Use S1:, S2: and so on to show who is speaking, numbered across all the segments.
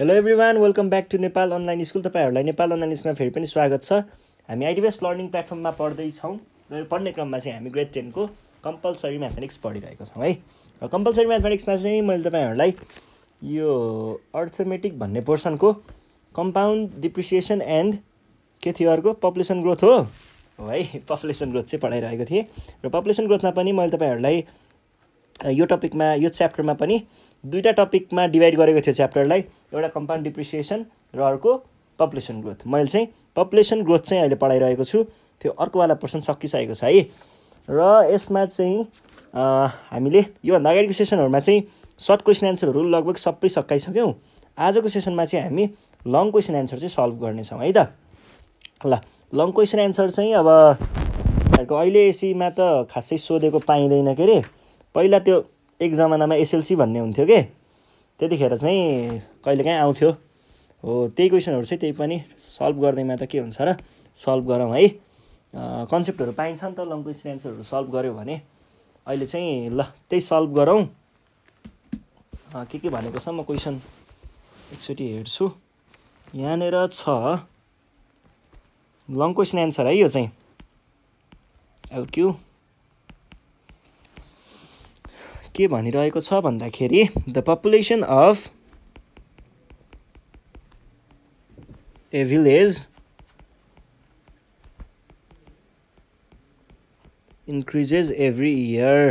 S1: hello everyone welcome back to Nepal online school तपाईँहरूलाई Nepal online स्कुलमा फेरि पनि स्वागत छ हामी आइडिबिएस लर्निङ प्लेटफर्ममा पढ्दैछौँ र यो पढ्ने क्रममा चाहिँ हामी ग्रेड टेनको कम्पलसरी म्याथमेटिक्स पढिरहेको छौँ है र कम्पलसरी म्याथमेटिक्समा चाहिँ मैले तपाईँहरूलाई यो अर्थमेटिक भन्ने पोर्सनको कम्पाउन्ड डिप्रिसिएसन एन्ड के थियो अर्को पपुलेसन ग्रोथ हो है पपुलेसन ग्रोथ चाहिँ पढाइरहेको थिएँ र पपुलेसन ग्रोथमा पनि मैले तपाईँहरूलाई यो टपिकमा यो च्याप्टरमा पनि दुईवटा टपिकमा डिभाइड गरेको थियो च्याप्टरलाई एउटा कम्पाउन्ड डिप्रिसिएसन र अर्को पपुलेसन ग्रोथ मैले चाहिँ पपुलेसन ग्रोथ चाहिँ अहिले पढाइरहेको छु त्यो अर्कोवाला पर्सन सकिसकेको छ है र यसमा चाहिँ हामीले योभन्दा अगाडिको सेसनहरूमा चाहिँ सर्ट क्वेसन एन्सरहरू लगभग सबै सकाइसक्यौँ आजको सेसनमा चाहिँ हामी लङ क्वेसन एन्सर चाहिँ सल्भ गर्नेछौँ है त ल लङ क्वेसन एन्सर चाहिँ अब अहिले एसीमा त खासै सोधेको पाइँदैन के अरे पहिला त्यो एक जमानामा एसएलसी भन्ने हुन्थ्यो कि त्यतिखेर चाहिँ कहिलेकाहीँ आउँथ्यो हो त्यही क्वेसनहरू चाहिँ त्यही पनि सल्भ गर्दैमा त के हुन्छ र सल्भ गरौँ है कन्सेप्टहरू पाइन्छ नि त लङ क्वेसन एन्सरहरू सल्भ गऱ्यो भने अहिले चाहिँ ल त्यही सल्भ गरौँ के के भनेको छ म क्वेसन एकचोटि हेर्छु यहाँनिर छ लङ क्वेसन एन्सर है यो चाहिँ एलक्यु के भनिरहेको छ भन्दाखेरि the population of a village increases every year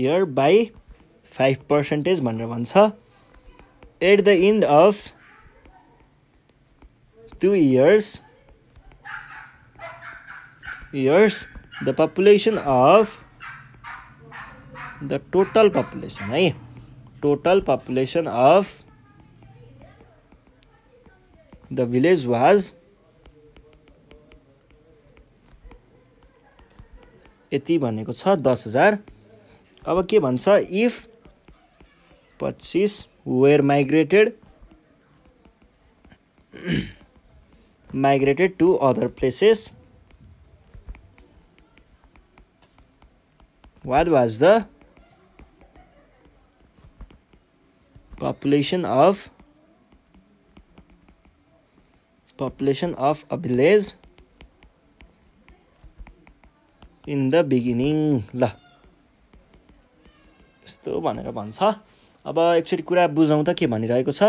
S1: year by five percentage भनेर भन्छ at the end of two years years the population of the total population है total population of the village was यति भनेको छ दस हजार अब के भन्छ इफ पच्चिस were migrated migrated to other places what was the population of population of a village in the beginning ल यस्तो भनेर भन्छ अब एक्चुली कुरा बुझाउँ त के भनिरहेको छ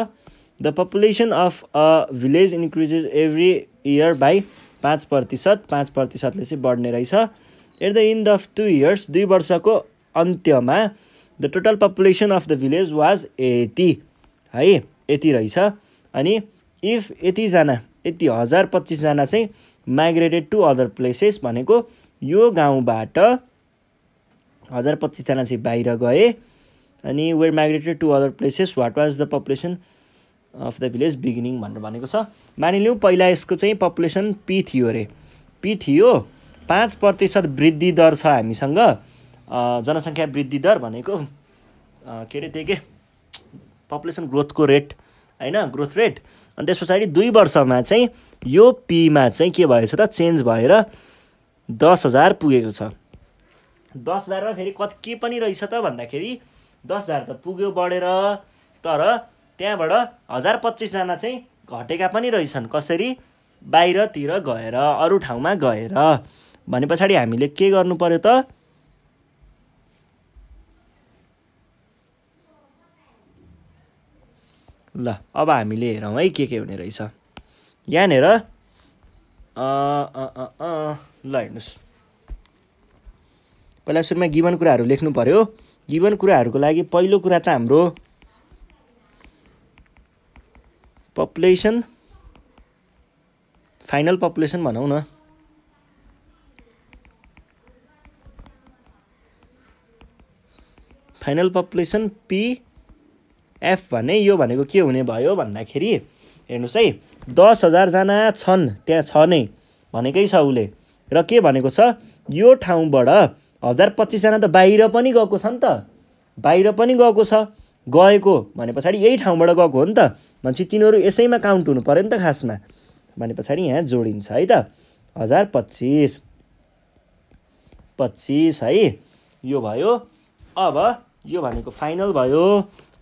S1: the population of a village increases every year by पाँच प्रतिशत पाँच प्रतिशतले चाहिँ बढ्ने रहेछ at the end of two years दुई वर्षको अन्त्यमा the total population of the village was eighty है यति रहेछ अनि इफ यतिजना यति हजार पच्चिसजना चाहिँ माइग्रेटेड टु अदर प्लेसेस भनेको यो गाउँबाट हजार पच्चिसजना चाहिँ बाहिर गए अनि were migrated to other places what was the population of the village beginning भनेर भनेको छ मानिलिउँ पहिला यसको चाहिँ पपुलेसन पी थियो अरे पी थियो पाँच प्रतिशत वृद्धि दर छ हामीसँग जनसङ्ख्या वृद्धि दर भनेको के अरे त्यही के पपुलेसन ग्रोथको रेट होइन ग्रोथ रेट अनि त्यस पछाडि दुई वर्षमा चाहिँ यो पीमा चाहिँ के भएछ त चेन्ज भएर दस हजार पुगेको छ दस हजारमा फेरि कति के पनि रहेछ त भन्दाखेरि दस हजार त पुग्यो बढेर तर त्यहाँबाट हजार पच्चिसजना चाहिँ घटेका पनि रहेछन् कसरी बाहिरतिर गएर अरू ठाउँमा गएर भने पछाडि हामीले के गर्नु पऱ्यो त ल अब हामीले हेरौँ है के के हुने रहेछ यहाँनिर ल हेर्नुहोस् पहिला सुरुमा गिबन कुराहरू लेख्नु पऱ्यो गिबन कुराहरूको लागि पहिलो कुरा त हाम्रो पपुलेसन फाइनल पपुलेसन भनौँ न फाइनल पपुलेसन पिएफ भने यो भनेको के हुने भयो भन्दाखेरि हेर्नुहोस् है दस हजारजना छन् त्यहाँ छ नै भनेकै छ उसले र के भनेको छ यो ठाउँबाट हजार पच्चिसजना त बाहिर पनि गएको छ नि त बाहिर पनि गएको छ गएको भने पछाडि यही ठाउँबाट गएको हो नि त भनेपछि तिनीहरू यसैमा काउन्ट हुनु पऱ्यो नि त खासमा भने पछाडि यहाँ जोडिन्छ है त हजार पच्चिस पच्चिस है यो भयो अब यो भनेको फाइनल भयो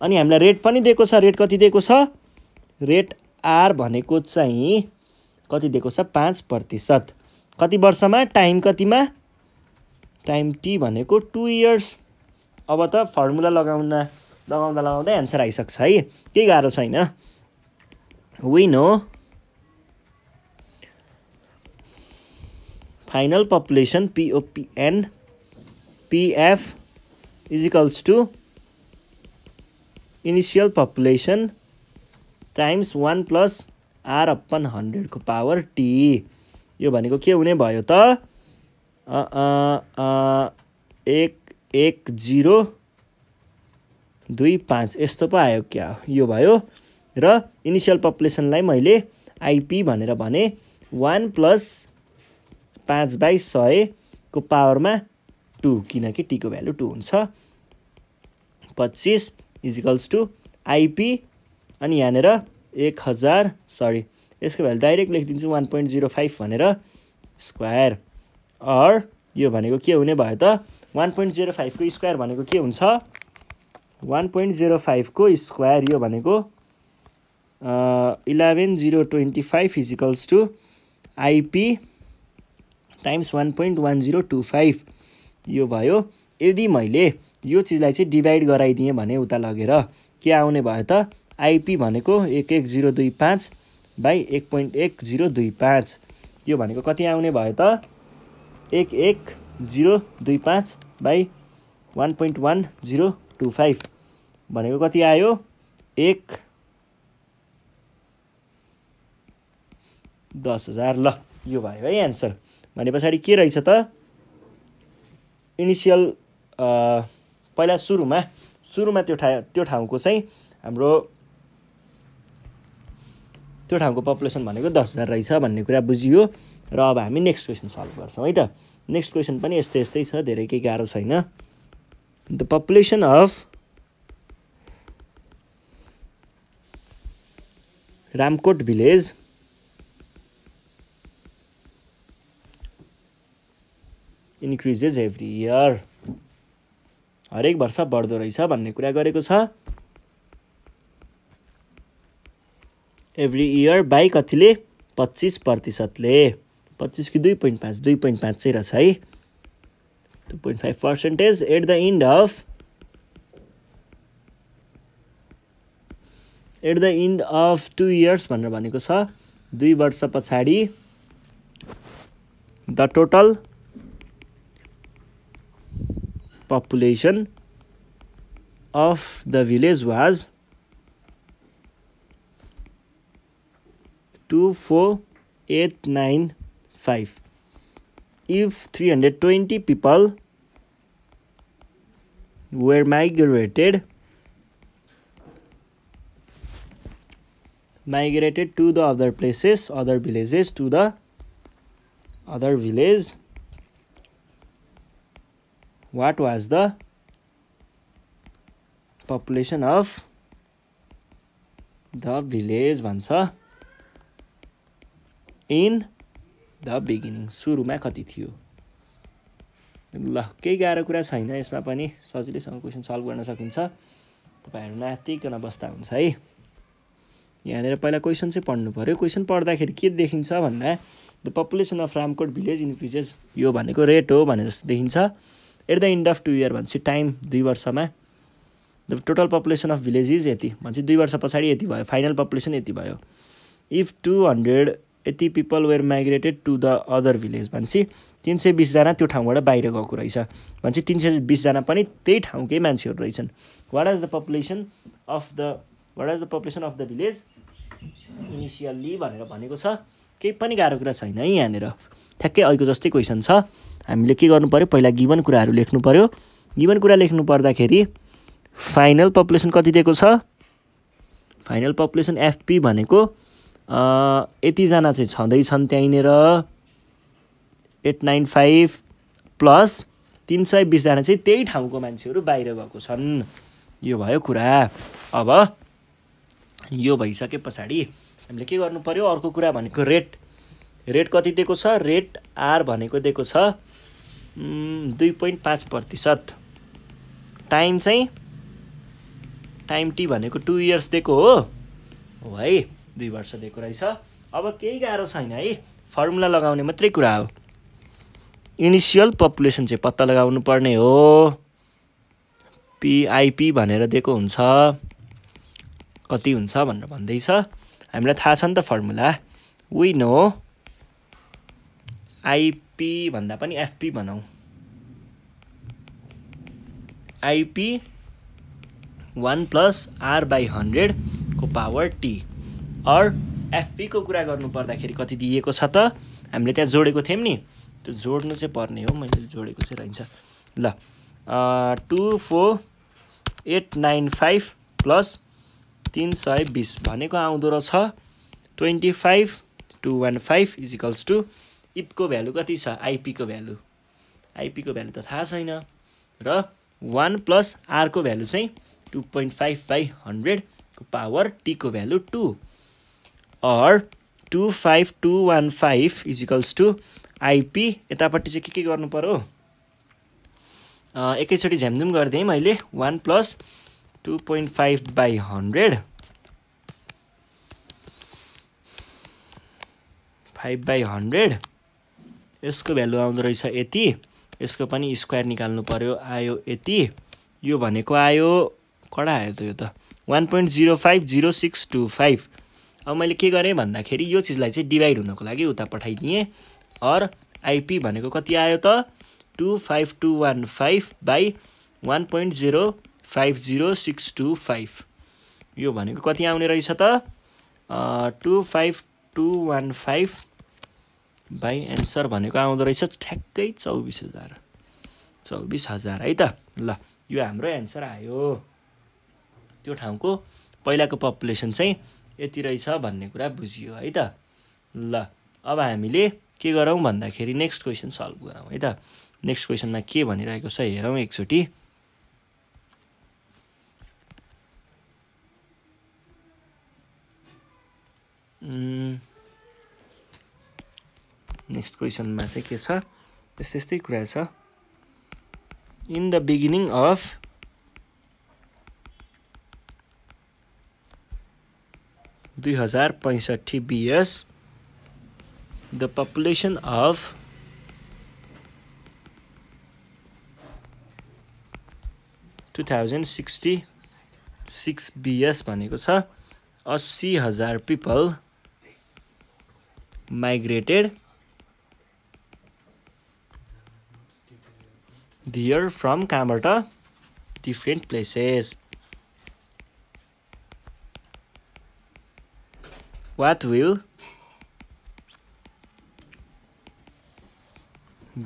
S1: अनि हामीलाई रेट पनि दिएको छ रेट कति दिएको छ रेट आर भनेको चाहिँ कति दिएको छ पाँच प्रतिशत कति वर्षमा टाइम कतिमा टाइम टी भनेको टु इयर्स अब त फर्मुला लगाउन लगाउँदा लगाउँदै एन्सर आइसक्छ है केही गाह्रो छैन विन हो फाइनल पपुलेसन पिओपिएन PF equals to initial population times one plus R upon हन्ड्रेडको पावर टी यो भनेको के हुने भयो त एक एक जिरो दुई पाँच यस्तो पो आयो क्या यो भयो र इनिसियल पपुलेसनलाई मैले आइपी भनेर भने वान प्लस पाँच बाई सयको पावरमा टू किनकि टीको भ्यालु टू हुन्छ पच्चिस इजिकल्स टू आइपी अनि यहाँनिर एक हजार सरी यसको भ्यालु डाइरेक्ट लेखिदिन्छु वान पोइन्ट जिरो फाइभ भनेर स्क्वायर अर यो भनेको के हुने भयो त वान पोइन्ट जिरो फाइभको स्क्वायर भनेको के हुन्छ वान पोइन्ट जिरो फाइभको स्क्वायर यो भनेको eleven zero twenty five equals to IP times one point one zero two five यो भयो यदि मैले यो चिजलाई चाहिँ डिभाइड गराइदिएँ भने उता लगेर के आउने भयो त आइपी भनेको एक एक जिरो दुई पाँच बाई एक पोइन्ट एक जिरो दुई पाँच यो भनेको कति आउने भयो त एक एक जिरो दुई पाँच by one point one zero two five भनेको कति आयो एक दस हजार ल यो भयो है एन्सर भने पछाडि के रहेछ त इनिसियल पहिला सुरुमा सुरुमा त्यो ठा त्यो ठाउँको चाहिँ हाम्रो त्यो ठाउँको पपुलेसन भनेको दस हजार रहेछ भन्ने कुरा बुझियो र अब हामी नेक्स्ट क्वेसन सल्भ गर्छौँ है त नेक्स्ट क्वेसन पनि यस्तै यस्तै छ धेरै केही गाह्रो छैन the population of Ramkot village increases every year हरेक वर्ष बढ्दो रहेछ भन्ने कुरा गरेको छ एभ्री इयर बाई कतिले पच्चिस प्रतिशतले पच्चिस कि दुई पोइन्ट पाँच दुई पोइन्ट पाँच चाहिँ रहेछ है two point five percentage at the end of at the end of two years भनेर भनेको छ दुई वर्ष पछाडि the total population of the village was 24895 if 320 people were migrated migrated to the other places other villages to the other village what was the population of the village भन्छ in the beginning सुरुमा कति थियो ल केही गाह्रो कुरा छैन यसमा पनि सजिलैसँग क्वेसन सल्भ गर्न सकिन्छ तपाईँहरू नातिकन बस्दा हुन्छ है यहाँनिर पहिला क्वेसन चाहिँ पढ्नु पऱ्यो क्वेसन पढ्दाखेरि के देखिन्छ भन्दा the population of Ramkot village increases यो भनेको रेट हो भने जस्तो देखिन्छ at the end of two year भनेपछि टाइम दुई वर्षमा the total population of is यति भनेपछि दुई वर्ष पछाडि यति भयो फाइनल पपुलेसन यति भयो इफ टु हन्ड्रेड यति people were migrated to the other village भनेपछि तिन सय बिसजना त्यो ठाउँबाट बाहिर गएको रहेछ भनेपछि तिन सय बिसजना पनि त्यही ठाउँकै मान्छेहरू रहेछन् what is the population of the what is the population of the village initially भनेर भनेको छ केही पनि गाह्रो कुरा छैन है यहाँनिर ठ्याक्कै अहिलेको जस्तै क्वेसन छ हामीले के गर्नु पऱ्यो पहिला गिभन कुराहरू लेख्नु पऱ्यो गिभन कुरा लेख्नु पर्दाखेरि फाइनल पपुलेसन कति दिएको छ फाइनल पपुलेसन एफपी भनेको यतिजना चाहिँ छँदैछन् त्यहीँनिर एट नाइन फाइभ प्लस तिन सय बिसजना चाहिँ त्यही ठाउँको मान्छेहरू बाहिर गएको छन् यो भयो कुरा अब यो भइसके पछाडि हामीले के गर्नु पऱ्यो अर्को कुरा भनेको रेट रेट कति दिएको छ रेट आर भनेको दिएको छ दुई पोइन्ट पाँच प्रतिशत टाइम चाहिँ टाइम टी भनेको टु इयर्स दिएको हो हो है दुई वर्ष दिएको रहेछ अब केही गाह्रो छैन है फर्मुला लगाउने मात्रै कुरा हो इनिसियल पपुलेसन चाहिँ पत्ता लगाउनु पर्ने हो पिआइपी भनेर दिएको हुन्छ कति हुन्छ भनेर भन्दैछ हामीलाई थाहा छ नि त फर्मुला वी नो आइपी भन्दा पनि एफपी भनौँ IP one plus R by हन्ड्रेडको पावर टी अर एफपीको कुरा गर्नुपर्दाखेरि कति दिएको छ त हामीले त्यहाँ जोडेको थियौँ नि त्यो जोड्नु चाहिँ पर्ने हो मैले जोडेको चाहिँ रहन्छ ल two four eight nine five plus तिन सय बिस भनेको आउँदो रहेछ twenty five two one five equals two इपको भ्यालु कति छ आइपीको भ्यालु आइपीको भ्यालु त थाहा छैन र वान प्लस आरको भ्यालु चाहिँ टु पोइन्ट फाइभ बाई हन्ड्रेडको पावर टीको value two or two five two one five equals to IP यतापट्टि चाहिँ के के गर्नु पऱ्यो एकैचोटि झ्यामझुम गरिदिएँ मैले one plus two point five by hundred five by hundred यसको भ्यालु आउँदो रहेछ यति यसको पनि स्क्वायर निकाल्नु पऱ्यो आयो यति यो भनेको आयो कडा आयो त यो त one point zero five zero six two five अब मैले के गरेँ भन्दाखेरि यो चिजलाई चाहिँ डिभाइड हुनको लागि उता पठाइदिएँ अर आइपी भनेको कति आयो त two five two one five by one point zero five zero six two five यो भनेको कति आउने रहेछ त two five two one five by answer भनेको आउँदो रहेछ ठ्याक्कै चौबिस हजार चौबिस हजार है त ल यो हाम्रो एन्सर आयो त्यो ठाउँको पहिलाको पपुलेसन चाहिँ यति रहेछ भन्ने कुरा बुझियो है त ल अब हामीले के गरौँ भन्दाखेरि नेक्स्ट क्वेसन सल्भ गरौँ है त नेक्स्ट क्वेसनमा के भनिरहेको छ हेरौँ एकचोटि mm नेक्स्ट क्वेसनमा चाहिँ के छ यस्तै यस्तै कुरा छ इन द बिगिनिङ अफ दुई हजार पैँसठी BS the population of two thousand sixty six BS भनेको छ अस्सी हजार पिपल माइग्रेटेड दियर फ्रम कहाँबाट different places what will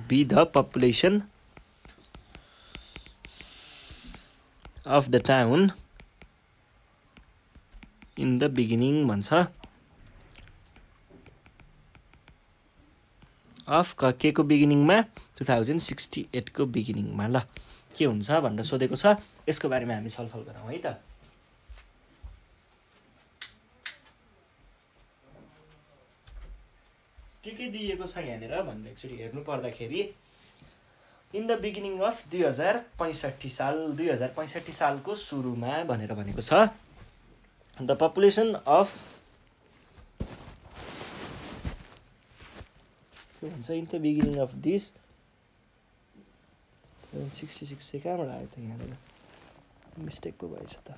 S1: be the population of the town in the beginning भन्छ अफ क केको बिगिनिङमा टु थाउजन्ड सिक्सटी एटको बिगिनिङमा ल के हुन्छ भनेर सोधेको छ यसको बारेमा हामी छलफल गरौँ है त के के दिएको छ यहाँनिर भनेर एकचोटि हेर्नु पर्दाखेरि इन द बिगिनिङ अफ दुई हजार पैँसठी साल दुई हजार पैँसठी सालको सुरुमा भनेर भनेको छ द पपुलेसन अफ के भन्छ in the beginning of this sixty six चाहिँ कहाँबाट आयो त यहाँनिर मिस्टेक पो भएछ त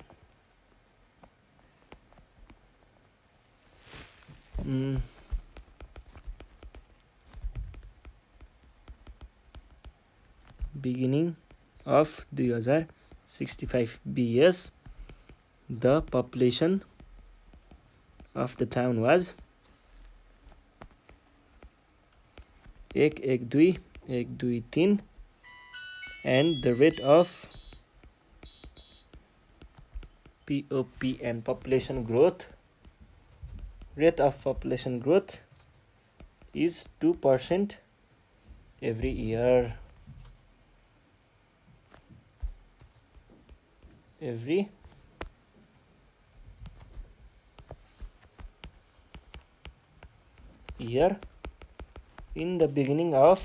S1: बिगिनिङ अफ दुई हजार sixty five BS the population of the town was ek ek dui ek dui tin and the rate of pop and population growth rate of population growth is 2% every year every year in the beginning of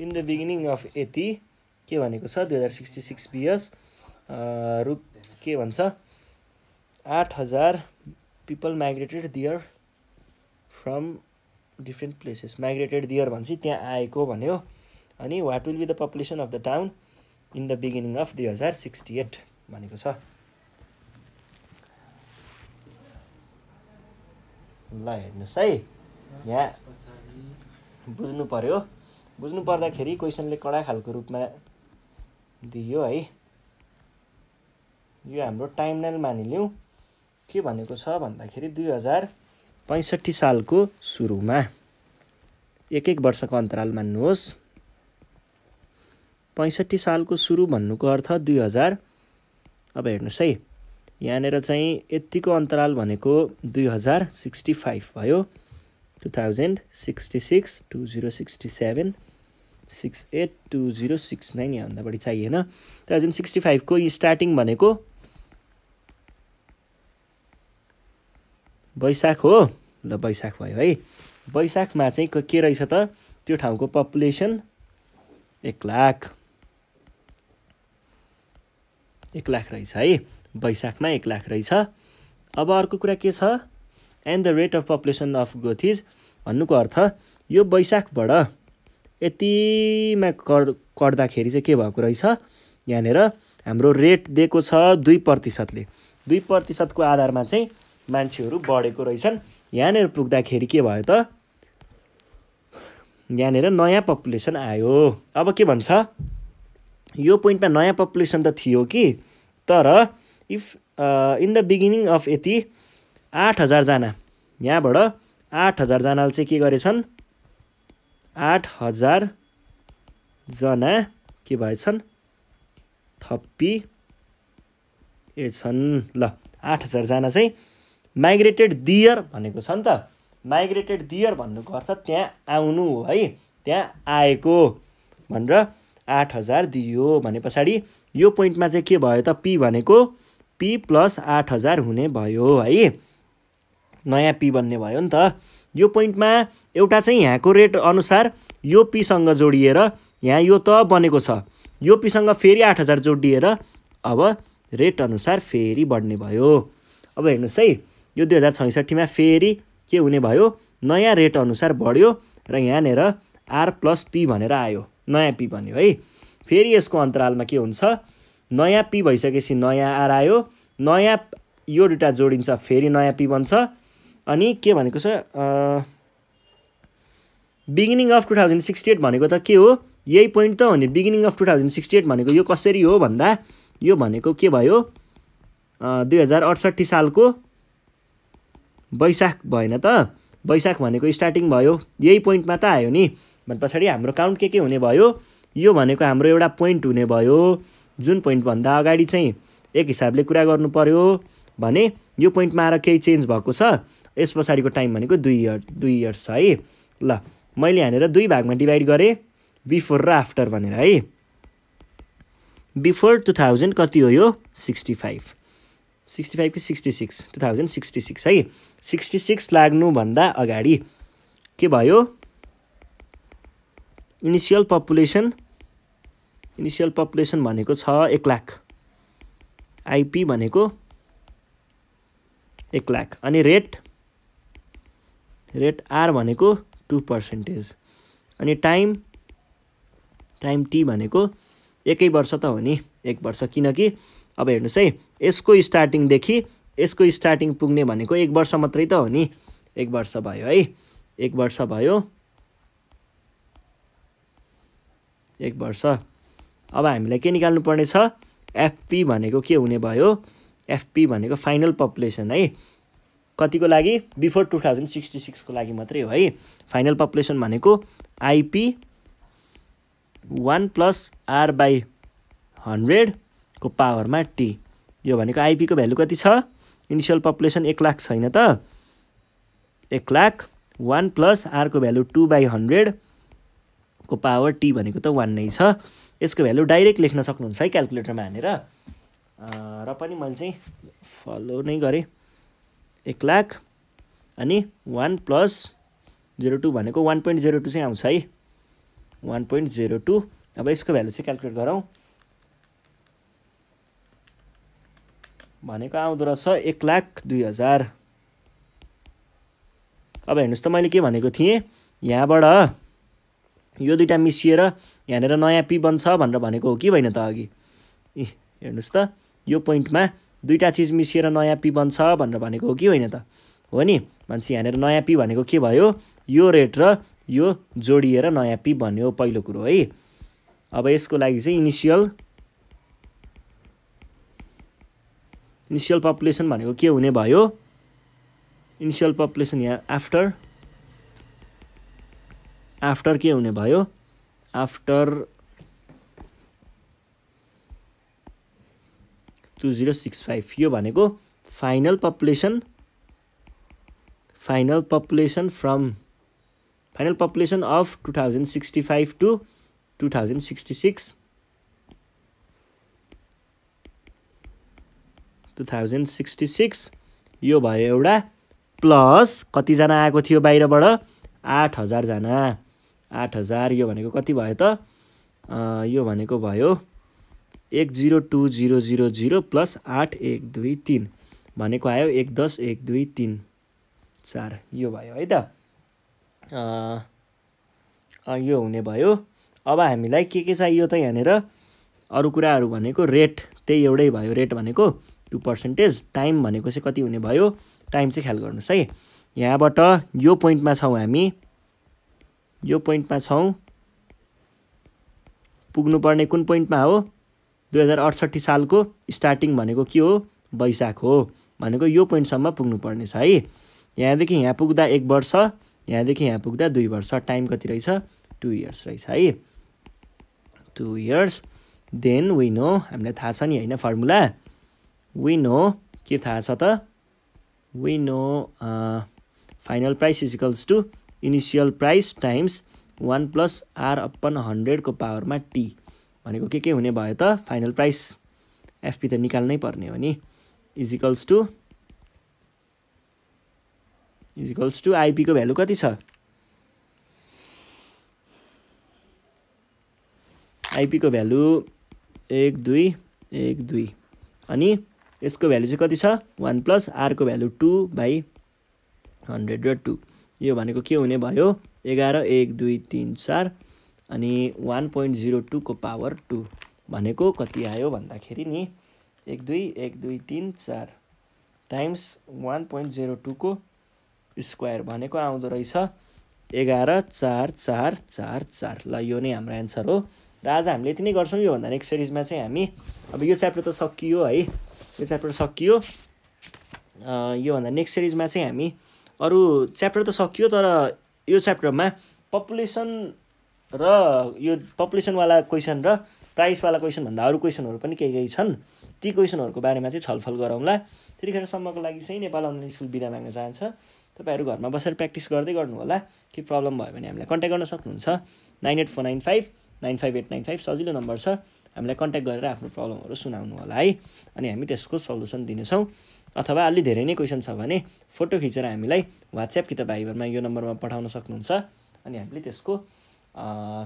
S1: in the beginning of यति के भनेको छ दुई हजार sixty six bears रु के भन्छ आठ हजार people migrated there from different places migrated there भन्छ त्यहाँ आएको भन्यो अनि what will be the population of the town in the beginning of दुई हजार सिक्सटी एट भनेको छ ल हेर्नुहोस् है यहाँ बुझ्नु पऱ्यो बुझ्नु पर्दाखेरि क्वेसनले कडा खालको रूपमा दियो है यो हाम्रो टाइम टाइमलाइन मानिलिउँ के भनेको छ भन्दाखेरि दुई हजार पैँसठी सालको सुरुमा एक एक वर्षको अन्तराल मान्नुहोस् पैँसठी सालको सुरु भन्नुको अर्थ दुई हजार अब हेर्नुहोस् है यहाँनिर चाहिँ यत्तिको अन्तराल भनेको दुई हजार सिक्सटी फाइभ भयो two thousand sixty six two zero sixty seven six eight two zero six nine यहाँभन्दा बढी चाहिएन टु थाउजन्ड सिक्सटी फाइभको स्टार्टिङ भनेको वैशाख हो ल वैशाख भयो है वैशाखमा चाहिँ के रहेछ त त्यो ठाउँको पपुलेसन एक लाख एक लाख रहेछ है वैशाखमा एक लाख रहेछ अब अर्को कुरा के छ and the rate of population of growth is भन्नुको अर्थ यो वैशाखबाट यतिमा कर् कट्दाखेरि चाहिँ के भएको रहेछ यहाँनिर हाम्रो रेट दिएको छ दुई प्रतिशतले दुई प्रतिशतको आधारमा चाहिँ मान्छेहरू बढेको रहेछन् यहाँनिर पुग्दाखेरि के भयो त यहाँनिर नयाँ पपुलेसन आयो अब के भन्छ यो पोइन्टमा नयाँ पपुलेसन त थियो कि तर if in the beginning of यति आठ हजारजना यहाँबाट आठ हजारजनाले चाहिँ के गरेछन् आठ हजारजना के भएछन् थप्पी ए छन् ल आठ हजारजना चाहिँ माइग्रेटेड दियर भनेको छ नि त माइग्रेटेड दियर भन्नुको अर्थ त्यहाँ आउनु हो है त्यहाँ आएको भनेर आठ हजार दियो भने पछाडि यो पोइन्टमा चाहिँ के भयो त पी भनेको पी प्लस आठ हजार हुने भयो है नयाँ पी बन्ने भयो नि त यो पोइन्टमा एउटा चाहिँ यहाँको रेट अनुसार यो पीसँग जोडिएर यहाँ यो त बनेको छ यो पीसँग फेरि आठ हजार जोडिएर अब रेट अनुसार फेरि बढ्ने भयो अब हेर्नुहोस् है यो दुई हजार छैसठीमा फेरि के हुने भयो नयाँ रेट अनुसार बढ्यो र यहाँनिर आर प्लस पी भनेर आयो नयाँ पी भन्यो है फेरि यसको अन्तरालमा के हुन्छ नयाँ पी भइसकेपछि नयाँ आर आयो नयाँ यो दुइटा जोडिन्छ फेरि नयाँ पी बन्छ अनि के भनेको छ beginning of two thousand sixty eight भनेको त के हो यही पोइन्ट त हो नि beginning of two thousand sixty eight भनेको यो कसरी हो भन्दा यो भनेको के भयो दुई हजार अडसट्ठी सालको वैशाख भएन त वैशाख भनेको स्टार्टिङ भयो यही पोइन्टमा त आयो नि भने पछाडि हाम्रो काउन्ट के के हुने भयो यो भनेको हाम्रो एउटा पोइन्ट हुने भयो जुन पोइन्टभन्दा अगाडि चाहिँ एक हिसाबले कुरा गर्नु पऱ्यो भने यो पोइन्टमा आएर केही चेन्ज भएको छ यस पछाडिको टाइम भनेको दुई इयर दुई इयर्स छ है ल मैले यहाँनिर दुई भागमा डिभाइड गरेँ बिफोर र आफ्टर भनेर है बिफोर टु थाउजन्ड कति हो यो सिक्सटी फाइभ सिक्सटी फाइभ कि sixty six two thousand sixty six है सिक्सटी सिक्स लाग्नुभन्दा अगाडि के भयो इनिसियल पपुलेसन इनिसियल पपुलेसन भनेको छ एक लाख आइपी भनेको एक लाख अनि रेट रेट आर भनेको टु पर्सेन्टेज अनि टाइम टाइम टी भनेको एकै वर्ष त हो नि एक वर्ष किनकि अब हेर्नुहोस् है यसको स्टार्टिङदेखि यसको स्टार्टिङ पुग्ने भनेको एक वर्ष मात्रै त हो नि एक वर्ष भयो है एक वर्ष भयो एक वर्ष अब हामीलाई के निकाल्नु पर्नेछ एफपी भनेको के हुने भयो एफपी भनेको फाइनल पपुलेसन है कतिको लागि बिफोर टु थाउजन्ड सिक्सटी सिक्सको लागि मात्रै हो है फाइनल पपुलेसन भनेको IP one plus R by हन्ड्रेडको पावरमा टी यो भनेको आइपीको भ्यालु कति छ इनिसियल पपुलेसन एक लाख छैन त एक लाख वान प्लस आरको भ्यालु टू बाई हन्ड्रेडको पावर टी भनेको त वान नै छ यसको भ्यालु डाइरेक्ट लेख्न सक्नुहुन्छ है क्यालकुलेटरमा हानेर र पनि मैले चाहिँ फलो नै गरेँ एक लाख अनि वान प्लस जेरो टू भनेको वान पोइन्ट जेरो टू चाहिँ आउँछ है वान पोइन्ट जेरो टू अब यसको भ्यालु चाहिँ क्यालकुलेट गरौँ भनेको आउँदो रहेछ एक लाख दुई हजार अब हेर्नुहोस् त मैले के भनेको थिएँ यहाँबाट यो दुइटा मिसिएर यहाँनिर नयाँ पी बन्छ भनेर भनेको हो कि होइन त अघि इ हेर्नुहोस् त यो पोइन्टमा दुईवटा चिज मिसिएर नयाँ पी बन्छ भनेर भनेको हो कि होइन त हो नि मान्छे यहाँनिर नयाँ पी भनेको के भयो यो रेट र यो जोडिएर नयाँ पी भन्यो पहिलो कुरो है अब यसको लागि चाहिँ इनिसियल इनिसियल पपुलेसन भनेको के हुने भयो इनिसियल पपुलेसन यहाँ आफ्टर आफ्टर के हुने भयो आफ्टर जिरो सिक्स फाइभ यो भनेको final population final population from final population of two thousand sixty five to two thousand sixty six two thousand sixty six यो भयो एउटा प्लस कतिजना आएको थियो बाहिरबाट आठ हजारजना आठ हजार यो भनेको कति भयो त यो भनेको भयो एक zero two zero zero zero plus आठ एक दुई तिन भनेको आयो एक दस एक दुई तिन चार यो भयो है त यो हुने भयो अब हामीलाई के के चाहियो त यहाँनिर अरू कुराहरू भनेको रेट त्यही एउटै भयो रेट भनेको टु पर्सेन्टेज टाइम भनेको चाहिँ कति हुने भयो टाइम चाहिँ ख्याल गर्नुहोस् है यहाँबाट यो पोइन्टमा छौँ हामी यो पोइन्टमा छौँ पुग्नुपर्ने कुन पोइन्टमा हो दुई हजार अठसट्ठी सालको स्टार्टिङ भनेको के हो वैशाख हो भनेको यो पोइन्टसम्म पुग्नुपर्नेछ है यहाँदेखि यहाँ पुग्दा एक वर्ष यहाँदेखि यहाँ पुग्दा दुई वर्ष टाइम कति रहेछ टु इयर्स रहेछ है two years then we know हामीलाई थाहा छ नि होइन फर्मुला वी नो के थाहा छ त we know final price equals to initial price times one plus R upon हन्ड्रेडको पावरमा टी भनेको के के हुने भयो त फाइनल प्राइस एफपी त निकाल्नै पर्ने हो नि इजिकल्स टु इजिकल्स टु आइपीको भ्यालु कति छ आइपीको भ्यालु एक दुई एक दुई अनि यसको भ्यालु चाहिँ कति छ वान प्लस आरको भ्यालु टू बाई हन्ड्रेड र टू यो भनेको के हुने भयो एघार एक दुई तिन चार अनि वान पोइन्ट जिरो टूको पावर टू भनेको कति आयो भन्दाखेरि नि एक दुई एक दुई तिन चार टाइम्स वान पोइन्ट जिरो टूको स्क्वायर भनेको आउँदो रहेछ एघार चार चार चार चार ल यो नै हाम्रो एन्सर हो र आज हामीले यति नै गर्छौँ योभन्दा नेक्स्ट सिरिजमा चाहिँ हामी अब यो च्याप्टर त सकियो है यो च्याप्टर सकियो योभन्दा नेक्स्ट सिरिजमा चाहिँ हामी अरू च्याप्टर त सकियो तर यो च्याप्टरमा पपुलेसन र यो पपुलेसनवाला क्वेसन र प्राइसवाला क्वेसनभन्दा अरू क्वेसनहरू पनि केही केही छन् ती क्वेसनहरूको बारेमा चाहिँ छलफल गरौँला त्यतिखेरसम्मको लागि चाहिँ नेपाल अनलाइन स्कुल बिदा माग्न चाहन्छ तपाईँहरू घरमा बसेर प्र्याक्टिस गर्दै गर्नु होला केही प्रब्लम भयो भने हामीलाई कन्ट्याक्ट गर्न सक्नुहुन्छ nine eight four nine five nine five eight nine five सजिलो नम्बर छ हामीलाई कन्ट्याक्ट गरेर आफ्नो प्रब्लमहरू सुनाउनु होला है अनि हामी त्यसको सल्युसन दिनेछौँ अथवा अलि धेरै नै क्वेसन छ भने फोटो खिचेर हामीलाई वाट्सएप कि त भाइबरमा यो नम्बरमा पठाउन सक्नुहुन्छ अनि हामीले त्यसको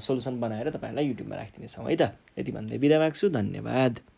S1: सोल्युसन बनाएर तपाईँहरूलाई युट्युबमा राखिदिनेछौँ है त यति भन्दै बिदा माग्छु धन्यवाद